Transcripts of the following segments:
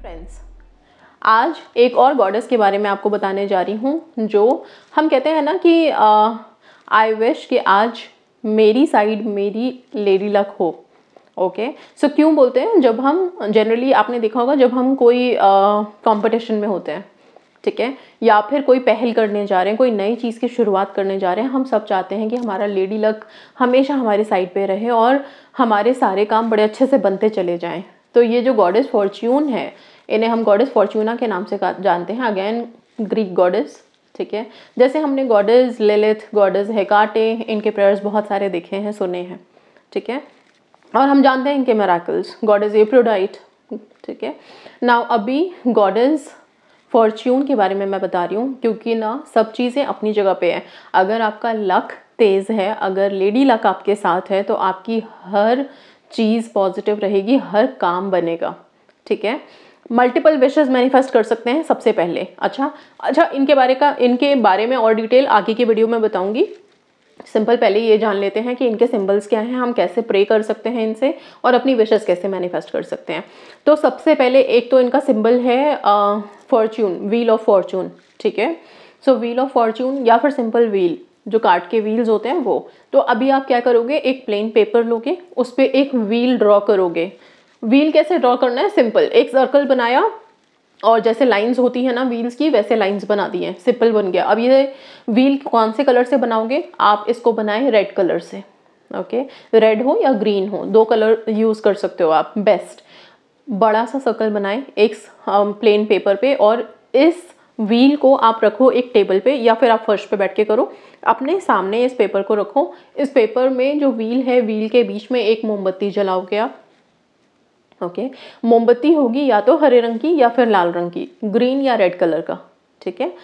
Friends आज एक और गॉडेस के बारे में आपको बताने जा रही हूँ जो हम कहते हैं ना कि आई विश कि आज मेरी साइड मेरी लेडी लक हो ओके okay. सो so, क्यों बोलते हैं जब हम जनरली आपने देखा होगा जब हम कोई कंपटीशन में होते हैं ठीक है या फिर कोई पहल करने जा रहे हैं कोई नई चीज़ की शुरुआत करने जा रहे हैं हम सब चाहते हैं कि हमारा लेडी लक हमेशा हमारे साइड पे रहे और हमारे सारे काम बड़े अच्छे से बनते चले जाएं तो ये जो गॉडेस फॉर्च्यून है इन्हें हम गॉडेस फॉर्च्यूना के नाम से जानते हैं अगेन ग्रीक गॉडेस ठीक है जैसे हमने गॉडेज लेलिथ गॉडेज हेकाटे इनके प्रेयर्स बहुत सारे देखे हैं सुने हैं ठीक है और हम जानते हैं इनके मेराकल्स गॉडेज एप्रोडाइट ठीक है नाउ अभी गॉडेज फॉर्च्यून के बारे में मैं बता रही हूँ क्योंकि ना सब चीज़ें अपनी जगह पे हैं अगर आपका लक तेज़ है अगर लेडी लक आपके साथ है तो आपकी हर चीज़ पॉजिटिव रहेगी हर काम बनेगा ठीक है मल्टीपल विशेज मैनिफेस्ट कर सकते हैं सबसे पहले अच्छा अच्छा इनके बारे का इनके बारे में और डिटेल आगे की वीडियो में बताऊँगी सिंपल पहले ये जान लेते हैं कि इनके सिंबल्स क्या हैं हम कैसे प्रे कर सकते हैं इनसे और अपनी विशेज़ कैसे मैनिफेस्ट कर सकते हैं तो सबसे पहले एक तो इनका सिंबल है फॉर्चून व्हील ऑफ फॉर्चून ठीक है सो व्हील ऑफ फॉर्चून या फिर सिंपल व्हील जो कार्ड के व्हील्स होते हैं वो तो अभी आप क्या करोगे एक प्लेन पेपर लोगे उस पर एक व्हील ड्रॉ करोगे व्हील कैसे ड्रॉ करना है सिंपल एक सर्कल बनाया और जैसे लाइंस होती है ना व्हील्स की वैसे लाइंस बना दी हैं सिंपल बन गया अब ये व्हील कौन से कलर से बनाओगे आप इसको बनाएं रेड कलर से ओके रेड हो या ग्रीन हो दो कलर यूज़ कर सकते हो आप बेस्ट बड़ा सा सर्कल बनाएं एक प्लेन पेपर um, पे और इस व्हील को आप रखो एक टेबल पे या फिर आप फर्श पे बैठ के करो अपने सामने इस पेपर को रखो इस पेपर में जो व्हील है व्हील के बीच में एक मोमबत्ती जलाओगे आप ओके मोमबत्ती होगी या तो हरे रंग की या फिर लाल रंग की ग्रीन या रेड कलर का ठीक है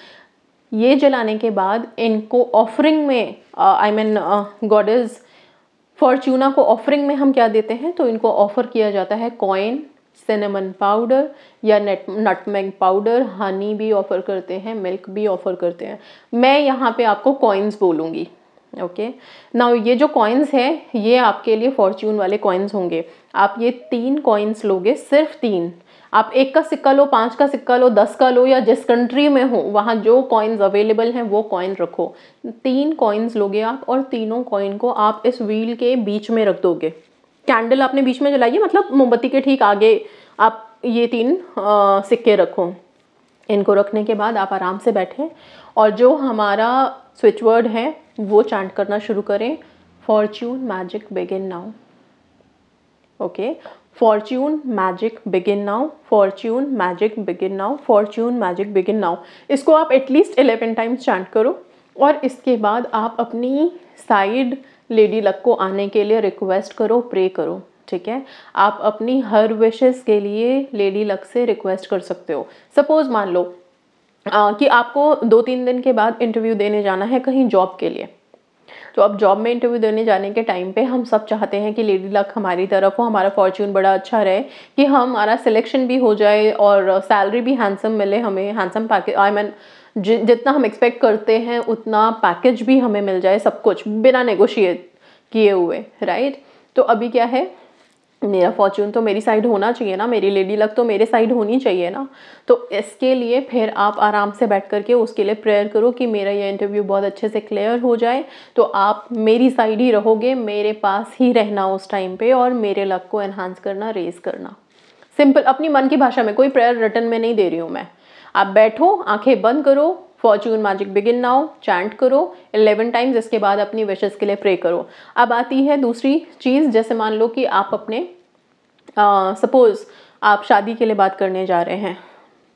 ये जलाने के बाद इनको ऑफरिंग में आई मीन गॉडेज फॉर्चूना को ऑफरिंग में हम क्या देते हैं तो इनको ऑफर किया जाता है कॉइन सिनेमन पाउडर या नट नटमैग पाउडर हनी भी ऑफ़र करते हैं मिल्क भी ऑफ़र करते हैं मैं यहाँ पे आपको कॉइन्स बोलूँगी ओके नाउ ये जो कॉइन्स हैं ये आपके लिए फॉर्च्यून वाले कॉइन्स होंगे आप ये तीन कॉइन्स लोगे सिर्फ तीन आप एक का सिक्का लो पाँच का सिक्का लो दस का लो या जिस कंट्री में हो वहाँ जो कॉइन्स अवेलेबल हैं वो कॉइन रखो तीन कॉइन्स लोगे आप और तीनों कॉइन को आप इस व्हील के बीच में रख दोगे कैंडल आपने बीच में जलाई है मतलब मोमबत्ती के ठीक आगे आप ये तीन आ, सिक्के रखो इनको रखने के बाद आप आराम से बैठें और जो हमारा स्विचवर्ड है वो चैंट करना शुरू करें fortune magic begin now okay fortune magic begin now fortune magic begin now fortune magic begin now इसको आप एटलीस्ट एलेवन टाइम्स चैंट करो और इसके बाद आप अपनी साइड लेडी लक को आने के लिए रिक्वेस्ट करो प्रे करो ठीक है आप अपनी हर विशेज़ के लिए लेडी लक से रिक्वेस्ट कर सकते हो सपोज़ मान लो आ, कि आपको दो तीन दिन के बाद इंटरव्यू देने जाना है कहीं जॉब के लिए तो अब जॉब में इंटरव्यू देने जाने के टाइम पे हम सब चाहते हैं कि लेडी लक हमारी तरफ हो हमारा फॉर्च्यून बड़ा अच्छा रहे कि हमारा सिलेक्शन भी हो जाए और सैलरी भी हैंडसम मिले हमें हैंडसम पैकेज आई मीन जितना हम एक्सपेक्ट करते हैं उतना पैकेज भी हमें मिल जाए सब कुछ बिना नेगोशिएट किए हुए राइट तो अभी क्या है मेरा फॉर्चून तो मेरी साइड होना चाहिए ना मेरी लेडी लक तो मेरे साइड होनी चाहिए ना तो इसके लिए फिर आप आराम से बैठ करके उसके लिए प्रेयर करो कि मेरा ये इंटरव्यू बहुत अच्छे से क्लियर हो जाए तो आप मेरी साइड ही रहोगे मेरे पास ही रहना उस टाइम पे और मेरे लक को एनहांस करना रेज करना सिंपल अपनी मन की भाषा में कोई प्रेयर रिटर्न में नहीं दे रही हूँ मैं आप बैठो आंखें बंद करो fortune magic begin now chant करो 11 टाइम्स इसके बाद अपनी विशेज़ के लिए प्रे करो अब आती है दूसरी चीज़ जैसे मान लो कि आप अपने सपोज़ आप शादी के लिए बात करने जा रहे हैं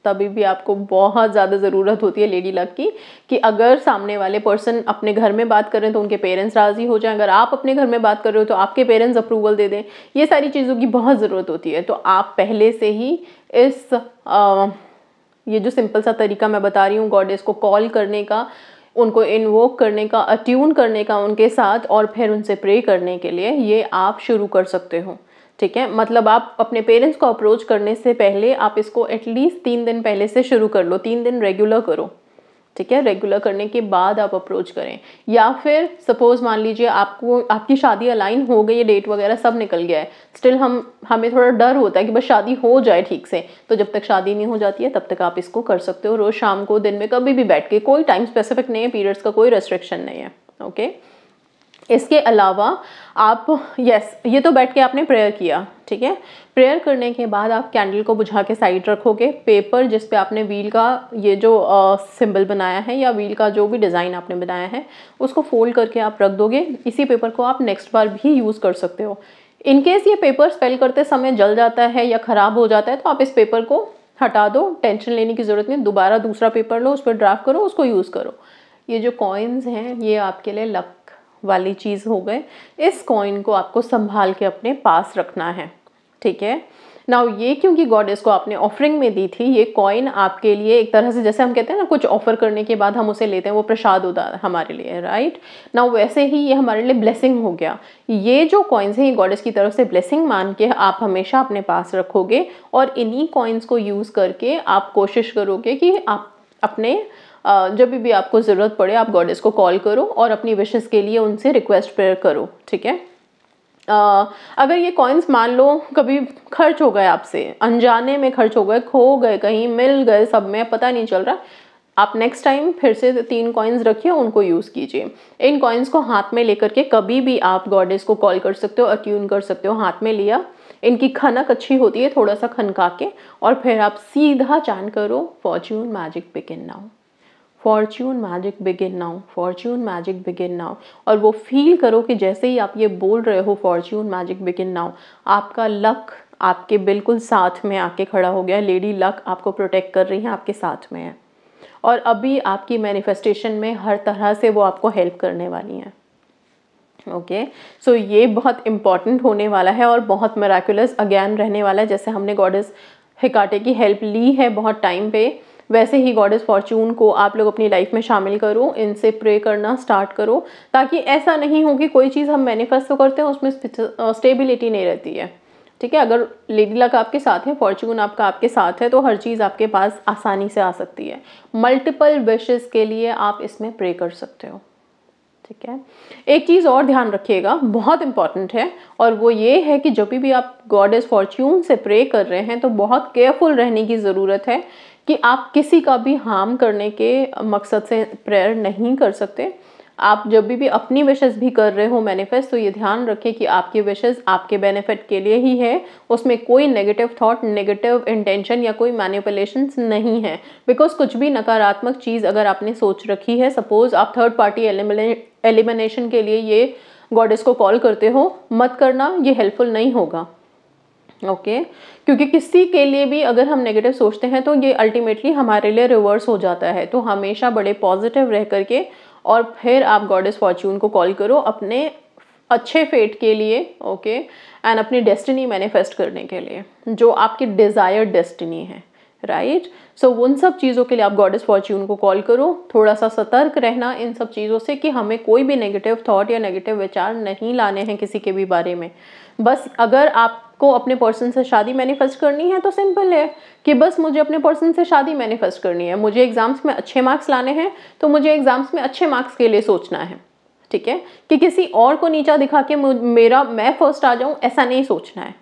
तभी भी आपको बहुत ज़्यादा ज़रूरत होती है लेडी लक की कि अगर सामने वाले पर्सन अपने घर में बात कर रहे हैं तो उनके पेरेंट्स राज़ी हो जाएं अगर आप अपने घर में बात कर रहे हो तो आपके पेरेंट्स अप्रूवल दे दें ये सारी चीज़ों की बहुत ज़रूरत होती है तो आप पहले से ही इस आ, ये जो सिंपल सा तरीका मैं बता रही हूँ गॉडेस को कॉल करने का उनको इन्वोक करने का अट्यून करने का उनके साथ और फिर उनसे प्रे करने के लिए ये आप शुरू कर सकते हो ठीक है मतलब आप अपने पेरेंट्स को अप्रोच करने से पहले आप इसको एटलीस्ट तीन दिन पहले से शुरू कर लो तीन दिन रेगुलर करो ठीक है रेगुलर करने के बाद आप अप्रोच करें या फिर सपोज़ मान लीजिए आपको आपकी शादी अलाइन हो गई है डेट वगैरह सब निकल गया है स्टिल हम हमें थोड़ा डर होता है कि बस शादी हो जाए ठीक से तो जब तक शादी नहीं हो जाती है तब तक आप इसको कर सकते हो रोज़ शाम को दिन में कभी भी बैठ के कोई टाइम स्पेसिफिक नहीं है पीरियड्स का कोई रेस्ट्रिक्शन नहीं है ओके okay? इसके अलावा आप यस ये तो बैठ के आपने प्रेयर किया ठीक है प्रेयर करने के बाद आप कैंडल को बुझा के साइड रखोगे पेपर जिस पे आपने व्हील का ये जो सिंबल बनाया है या व्हील का जो भी डिज़ाइन आपने बनाया है उसको फोल्ड करके आप रख दोगे इसी पेपर को आप नेक्स्ट बार भी यूज़ कर सकते हो इनकेस ये पेपर स्पेल करते समय जल जाता है या ख़राब हो जाता है तो आप इस पेपर को हटा दो टेंशन लेने की ज़रूरत नहीं दोबारा दूसरा पेपर लो उस पर ड्राफ्ट करो उसको यूज़ करो ये जो कॉइन्स हैं ये आपके लिए लक वाली चीज़ हो गए इस कॉइन को आपको संभाल के अपने पास रखना है ठीक है नाउ ये क्योंकि गॉड इसको आपने ऑफरिंग में दी थी ये कॉइन आपके लिए एक तरह से जैसे हम कहते हैं ना कुछ ऑफर करने के बाद हम उसे लेते हैं वो प्रसाद होता है हमारे लिए राइट नाउ वैसे ही ये हमारे लिए ब्लेसिंग हो गया ये जो कॉइन्स हैं ये गॉडेस की तरफ से ब्लेसिंग मान के आप हमेशा अपने पास रखोगे और इन्हीं कॉइन्स को यूज़ करके आप कोशिश करोगे कि आप अपने जब भी आपको ज़रूरत पड़े आप गॉडेस को कॉल करो और अपनी विशेज़ के लिए उनसे रिक्वेस्ट प्रेयर करो ठीक है आ, अगर ये कॉइन्स मान लो कभी खर्च हो गए आपसे अनजाने में खर्च हो गए खो गए कहीं मिल गए सब में पता नहीं चल रहा आप नेक्स्ट टाइम फिर से तीन कॉइन्स रखिए उनको यूज़ कीजिए इन कॉइन्स को हाथ में लेकर के कभी भी आप गॉडेस को कॉल कर सकते हो अक्यून कर सकते हो हाथ में लिया इनकी खनक अच्छी होती है थोड़ा सा खनका के और फिर आप सीधा जान करो fortune magic pick in now fortune magic begin now fortune magic begin now और वो फील करो कि जैसे ही आप ये बोल रहे हो फॉर्च्यून मैजिक बिगिन नाउ आपका लक आपके बिल्कुल साथ में आके खड़ा हो गया लेडी लक आपको प्रोटेक्ट कर रही हैं आपके साथ में है और अभी आपकी मैनिफेस्टेशन में हर तरह से वो आपको हेल्प करने वाली हैं ओके okay. सो so, ये बहुत इम्पॉर्टेंट होने वाला है और बहुत मेराकुलस अगैन रहने वाला है जैसे हमने गॉडेस हिकाटे की हेल्प ली है बहुत टाइम पे वैसे ही गॉड इज़ फॉर्चून को आप लोग अपनी लाइफ में शामिल करो इनसे प्रे करना स्टार्ट करो ताकि ऐसा नहीं हो कि कोई चीज़ हम मैनिफेस्टो तो करते हैं उसमें स्टेबिलिटी नहीं रहती है ठीक है अगर लेडी लक आपके साथ है फॉर्चून आपका आपके साथ है तो हर चीज़ आपके पास आसानी से आ सकती है मल्टीपल विशेज़ के लिए आप इसमें प्रे कर सकते हो ठीक है एक चीज़ और ध्यान रखिएगा बहुत इंपॉर्टेंट है और वो ये है कि जब भी आप गॉड इज फॉर्च्यून से प्रे कर रहे हैं तो बहुत केयरफुल रहने की ज़रूरत है कि आप किसी का भी हार्म करने के मकसद से प्रेयर नहीं कर सकते आप जब भी भी अपनी विशेष भी कर रहे हो मैनिफेस्ट तो ये ध्यान रखें कि आपकी विशेष आपके बेनिफिट के लिए ही है उसमें कोई नेगेटिव थॉट नेगेटिव इंटेंशन या कोई मैनिपुलेशन नहीं है बिकॉज कुछ भी नकारात्मक चीज़ अगर आपने सोच रखी है सपोज़ आप थर्ड पार्टी एलिमिनेशन के लिए ये गॉडेस को कॉल करते हो मत करना ये हेल्पफुल नहीं होगा ओके okay. क्योंकि किसी के लिए भी अगर हम नेगेटिव सोचते हैं तो ये अल्टीमेटली हमारे लिए रिवर्स हो जाता है तो हमेशा बड़े पॉजिटिव रह करके और फिर आप गॉडेस फॉर्चून को कॉल करो अपने अच्छे फेट के लिए ओके एंड अपनी डेस्टिनी मैनिफेस्ट करने के लिए जो आपकी डिज़ायर्ड डेस्टिनी है राइट सो उन सब चीज़ों के लिए आप गॉडेस फॉर्च्यून को कॉल करो थोड़ा सा सतर्क रहना इन सब चीज़ों से कि हमें कोई भी नेगेटिव थॉट या नेगेटिव विचार नहीं लाने हैं किसी के भी बारे में बस अगर आपको अपने पर्सन से शादी मैनिफेस्ट करनी है तो सिंपल है कि बस मुझे अपने पर्सन से शादी मैनिफेस्ट करनी है मुझे एग्ज़ाम्स में अच्छे मार्क्स लाने हैं तो मुझे एग्ज़ाम्स में अच्छे मार्क्स के लिए सोचना है ठीक है कि किसी और को नीचा दिखा के मेरा मैं फर्स्ट आ जाऊँ ऐसा नहीं सोचना है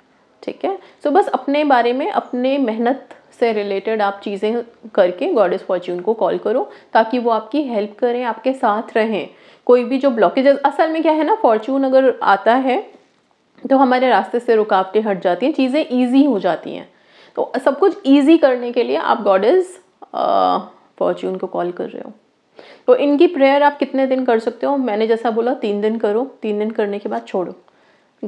ठीक है सो बस अपने बारे में अपने मेहनत से रिलेटेड आप चीज़ें करके गॉडेस फॉर्च्यून को कॉल करो ताकि वो आपकी हेल्प करें आपके साथ रहें कोई भी जो ब्लॉकेजेस असल में क्या है ना फॉर्च्यून अगर आता है तो हमारे रास्ते से रुकावटें हट जाती हैं चीज़ें ईजी हो जाती हैं तो सब कुछ ईजी करने के लिए आप गॉडेस फॉर्च्यून को कॉल कर रहे हो तो इनकी प्रेयर आप कितने दिन कर सकते हो मैंने जैसा बोला तीन दिन करो तीन दिन करने के बाद छोड़ो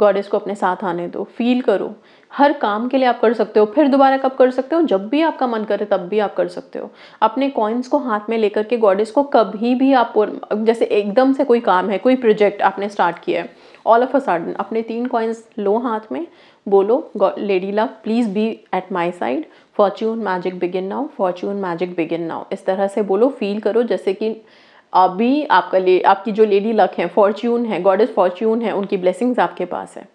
गॉडेस को अपने साथ आने दो फील करो हर काम के लिए आप कर सकते हो फिर दोबारा कब कर सकते हो जब भी आपका मन करे तब भी आप कर सकते हो अपने कॉइन्स को हाथ में लेकर के गॉडेस को कभी भी आप जैसे एकदम से कोई काम है कोई प्रोजेक्ट आपने स्टार्ट किया है ऑल ऑफ अ सडन अपने तीन कॉइन्स लो हाथ में बोलो lady love please be at my side fortune magic begin now fortune magic begin now इस तरह से बोलो फील करो जैसे कि अभी आपका ले आपकी जो लेडी लक है फॉर्च्यून है गॉडेस फॉर्च्यून है उनकी ब्लेसिंग्स आपके पास है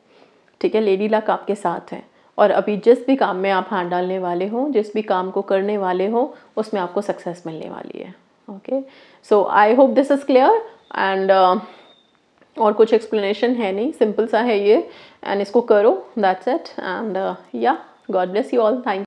ठीक है लेडी लक आपके साथ है और अभी जिस भी काम में आप हाथ डालने वाले हो जिस भी काम को करने वाले हो उसमें आपको सक्सेस मिलने वाली है okay so I hope this is clear and और कुछ एक्सप्लेनेशन है नहीं सिंपल सा है ये एंड इसको करो दैट्स इट एंड या god bless you all thank